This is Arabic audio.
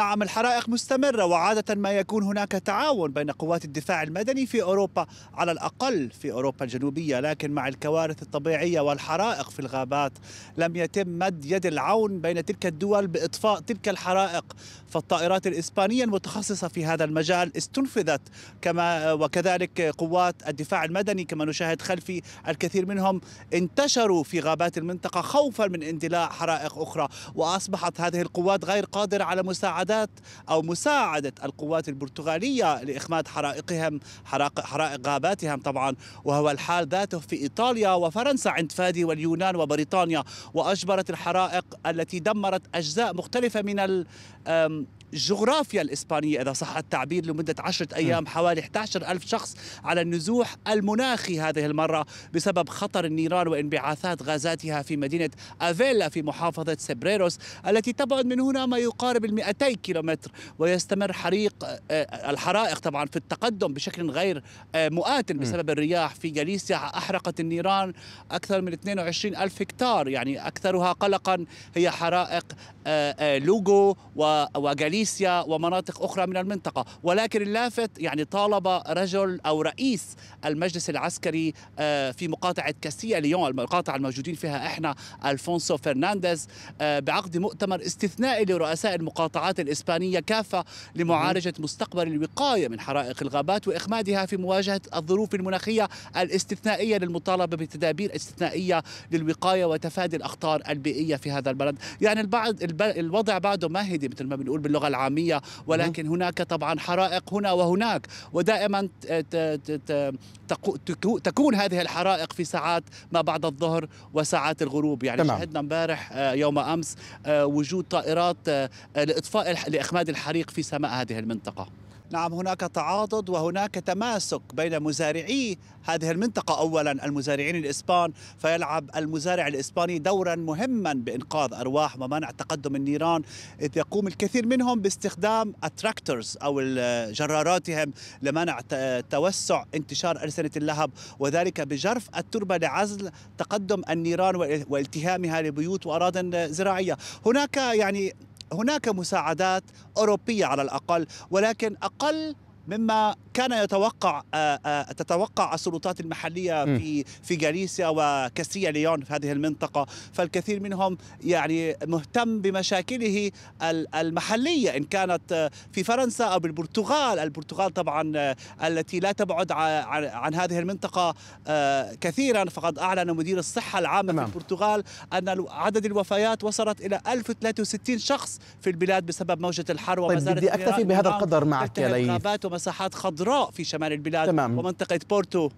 نعم الحرائق مستمرة وعادة ما يكون هناك تعاون بين قوات الدفاع المدني في أوروبا على الأقل في أوروبا الجنوبية لكن مع الكوارث الطبيعية والحرائق في الغابات لم يتم مد يد العون بين تلك الدول بإطفاء تلك الحرائق فالطائرات الإسبانية المتخصصة في هذا المجال استنفذت كما وكذلك قوات الدفاع المدني كما نشاهد خلفي الكثير منهم انتشروا في غابات المنطقة خوفا من اندلاع حرائق أخرى وأصبحت هذه القوات غير قادرة على مساعدة مساعدات أو مساعدة القوات البرتغالية لإخماد حرائقهم حرائق, حرائق غاباتهم طبعا وهو الحال ذاته في إيطاليا وفرنسا عند فادي واليونان وبريطانيا وأجبرت الحرائق التي دمرت أجزاء مختلفة من الجغرافيا الإسبانية إذا صح التعبير لمدة عشرة أيام حوالي 11 ألف شخص على النزوح المناخي هذه المرة بسبب خطر النيران وانبعاثات غازاتها في مدينة أفيلا في محافظة سبريروس التي تبعد من هنا ما يقارب ال 200 كيلومتر ويستمر حريق آه، الحرائق طبعا في التقدم بشكل غير آه، مؤات بسبب الرياح في جاليسيا أحرقت النيران أكثر من 22 ألف هكتار يعني أكثرها قلقا هي حرائق آه، لوغو وجاليسيا غاليسيا ومناطق أخرى من المنطقة ولكن اللافت يعني طالب رجل أو رئيس المجلس العسكري آه، في مقاطعة كاستيا ليون المقاطعة الموجودين فيها إحنا ألفونسو فرنانديز آه، بعقد مؤتمر استثنائي لرؤساء المقاطعات الإسبانية كافة لمعالجة مستقبل الوقاية من حرائق الغابات وإخمادها في مواجهة الظروف المناخية الاستثنائية للمطالبة بتدابير استثنائية للوقاية وتفادي الأخطار البيئية في هذا البلد يعني البعض الوضع بعده ماهدي مثل ما بنقول باللغة العاميه ولكن هناك طبعا حرائق هنا وهناك ودائما تكون هذه الحرائق في ساعات ما بعد الظهر وساعات الغروب يعني تمام. شهدنا امبارح آه، يوم امس آه، وجود طائرات آه، لاطفاء لاخماد الحريق في سماء هذه المنطقه نعم هناك تعاضد وهناك تماسك بين مزارعي هذه المنطقة أولا المزارعين الإسبان فيلعب المزارع الإسباني دورا مهما بإنقاذ أرواح ومنع تقدم النيران إذ يقوم الكثير منهم باستخدام التراكترز أو جراراتهم لمنع توسع انتشار ألسنة اللهب وذلك بجرف التربة لعزل تقدم النيران والتهامها لبيوت وأراضٍ زراعية هناك يعني هناك مساعدات أوروبية على الأقل ولكن أقل مما كان يتوقع آه، آه، تتوقع السلطات المحليه في في غاليسيا وكاسيا ليون في هذه المنطقه فالكثير منهم يعني مهتم بمشاكله المحليه ان كانت آه، في فرنسا او بالبرتغال البرتغال طبعا التي لا تبعد عن هذه المنطقه كثيرا فقد اعلن مدير الصحه العامه في البرتغال ان عدد الوفيات وصلت الى 1063 شخص في البلاد بسبب موجه الحر طيب بدي اكتفي بهذا القدر معك يا ليث ومساحات خضراء في شمال البلاد تمام. ومنطقة بورتو